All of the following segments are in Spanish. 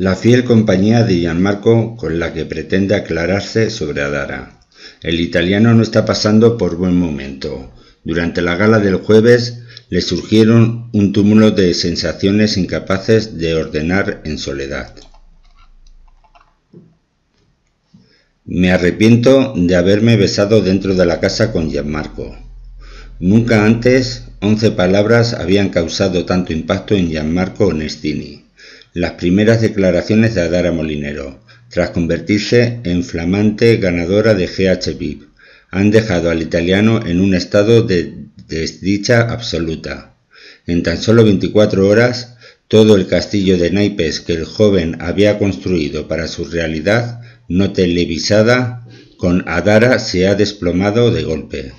La fiel compañía de Gianmarco con la que pretende aclararse sobre Adara. El italiano no está pasando por buen momento. Durante la gala del jueves le surgieron un túmulo de sensaciones incapaces de ordenar en soledad. Me arrepiento de haberme besado dentro de la casa con Gianmarco. Nunca antes once palabras habían causado tanto impacto en Gianmarco Onestini las primeras declaraciones de Adara Molinero, tras convertirse en flamante ganadora de GH VIP, han dejado al italiano en un estado de desdicha absoluta. En tan solo 24 horas, todo el castillo de naipes que el joven había construido para su realidad no televisada con Adara se ha desplomado de golpe.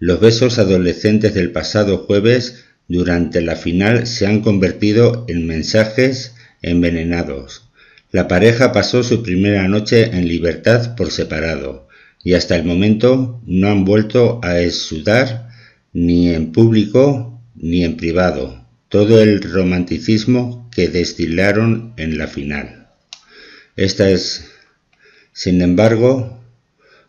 Los besos adolescentes del pasado jueves durante la final se han convertido en mensajes envenenados. La pareja pasó su primera noche en libertad por separado y hasta el momento no han vuelto a exudar ni en público ni en privado todo el romanticismo que destilaron en la final. Esta es, sin embargo,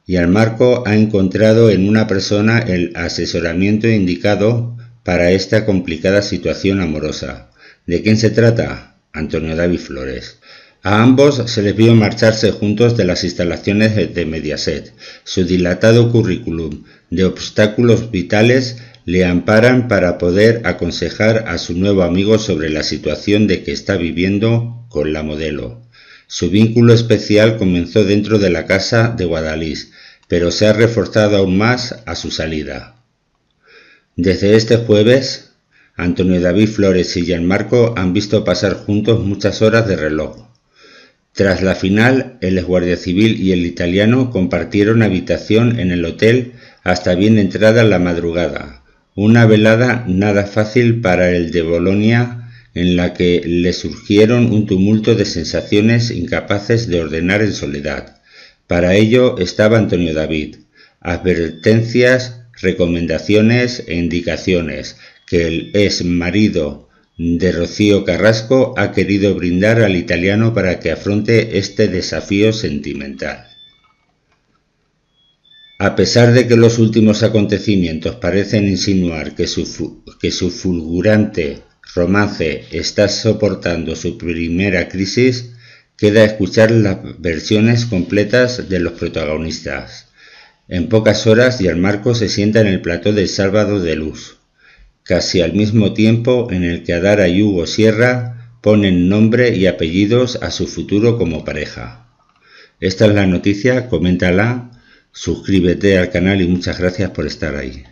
y al marco ha encontrado en una persona el asesoramiento indicado para esta complicada situación amorosa. ¿De quién se trata? Antonio David Flores. A ambos se les vio marcharse juntos de las instalaciones de Mediaset. Su dilatado currículum de obstáculos vitales le amparan para poder aconsejar a su nuevo amigo sobre la situación de que está viviendo con la modelo. Su vínculo especial comenzó dentro de la casa de Guadalís, pero se ha reforzado aún más a su salida. Desde este jueves, Antonio David Flores y Gianmarco han visto pasar juntos muchas horas de reloj. Tras la final, el guardia civil y el italiano compartieron habitación en el hotel hasta bien entrada la madrugada, una velada nada fácil para el de Bolonia en la que le surgieron un tumulto de sensaciones incapaces de ordenar en soledad. Para ello estaba Antonio David, advertencias, recomendaciones e indicaciones que el ex marido de Rocío Carrasco ha querido brindar al italiano para que afronte este desafío sentimental. A pesar de que los últimos acontecimientos parecen insinuar que su, fulgurante romance está soportando su primera crisis, queda escuchar las versiones completas de los protagonistas. En pocas horas y marco se sienta en el plató del Sábado de Luz, casi al mismo tiempo en el que Adara y Hugo Sierra ponen nombre y apellidos a su futuro como pareja. Esta es la noticia, coméntala, suscríbete al canal y muchas gracias por estar ahí.